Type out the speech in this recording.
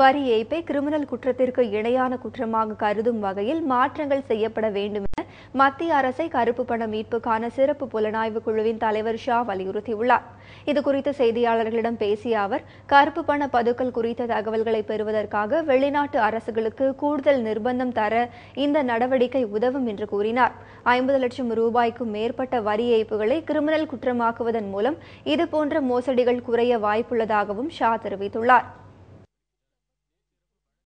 வரி ஏய்ப்பை கிரிமினல் குற்றத்திற்கு இணையான குற்றமாக கருதும் வகையில் மாற்றங்கள் செய்யப்பட வேண்டும் என மத்திய அரசை கருப்பு பண மீட்புக்கான சிறப்பு புலனாய்வு குழுவின் தலைவர் ஷா வலியுறுத்தியுள்ளார் இதுகுறித்து செய்தியாளர்களிடம் பேசிய அவர் கருப்பு பண பதுக்கல் குறித்த தகவல்களை பெறுவதற்காக வெளிநாட்டு அரசுகளுக்கு கூடுதல் நிர்பந்தம் தர இந்த நடவடிக்கை உதவும் என்று கூறினார் ஐம்பது லட்சம் ரூபாய்க்கும் மேற்பட்ட வரி ஏய்ப்புகளை கிரிமினல் குற்றமாக்குவதன் மூலம் இதுபோன்ற மோசடிகள் குறைய வாய்ப்புள்ளதாகவும் ஷா தெரிவித்துள்ளார்